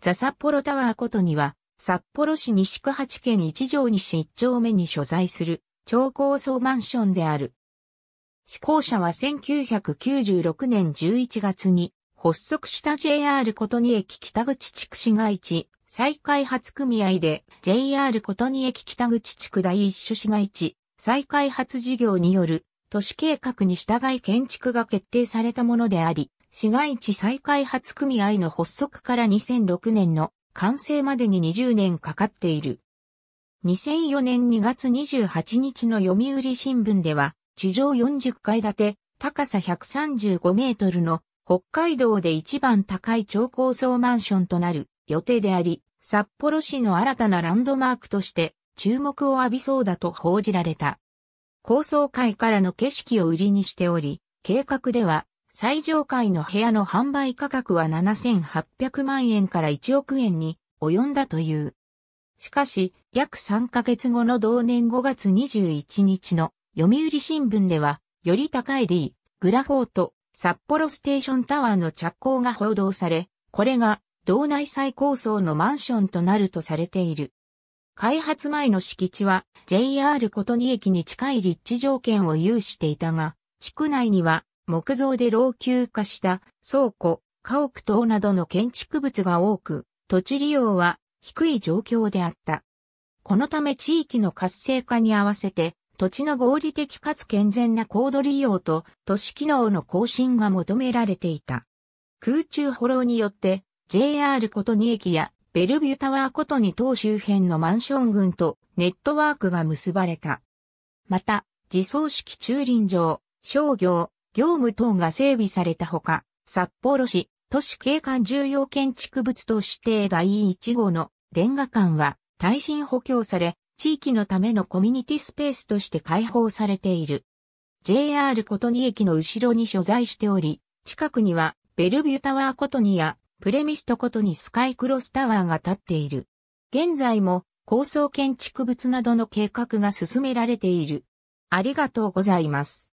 ザ札幌タワーことには、札幌市西区八県一条西一丁目に所在する超高層マンションである。施行者は1996年11月に発足した JR ことに駅北口地区市街地再開発組合で JR ことに駅北口地区第一種市街地再開発事業による都市計画に従い建築が決定されたものであり、市街地再開発組合の発足から2006年の完成までに20年かかっている。2004年2月28日の読売新聞では、地上40階建て、高さ135メートルの北海道で一番高い超高層マンションとなる予定であり、札幌市の新たなランドマークとして注目を浴びそうだと報じられた。高層階からの景色を売りにしており、計画では最上階の部屋の販売価格は7800万円から1億円に及んだという。しかし、約3ヶ月後の同年5月21日の読売新聞では、より高い D、グラフォート、札幌ステーションタワーの着工が報道され、これが道内最高層のマンションとなるとされている。開発前の敷地は JR 琴仁駅に近い立地条件を有していたが、地区内には木造で老朽化した倉庫、家屋等などの建築物が多く、土地利用は低い状況であった。このため地域の活性化に合わせて、土地の合理的かつ健全な高度利用と都市機能の更新が求められていた。空中保浪によって JR こと2駅やベルビュタワーこと2等周辺のマンション群とネットワークが結ばれた。また、自走式駐輪場、商業、業務等が整備されたほか、札幌市都市景観重要建築物と指定第1号のレンガ館は耐震補強され、地域のためのコミュニティスペースとして開放されている。JR 琴似駅の後ろに所在しており、近くにはベルビュータワー琴にやプレミスト琴にスカイクロスタワーが建っている。現在も高層建築物などの計画が進められている。ありがとうございます。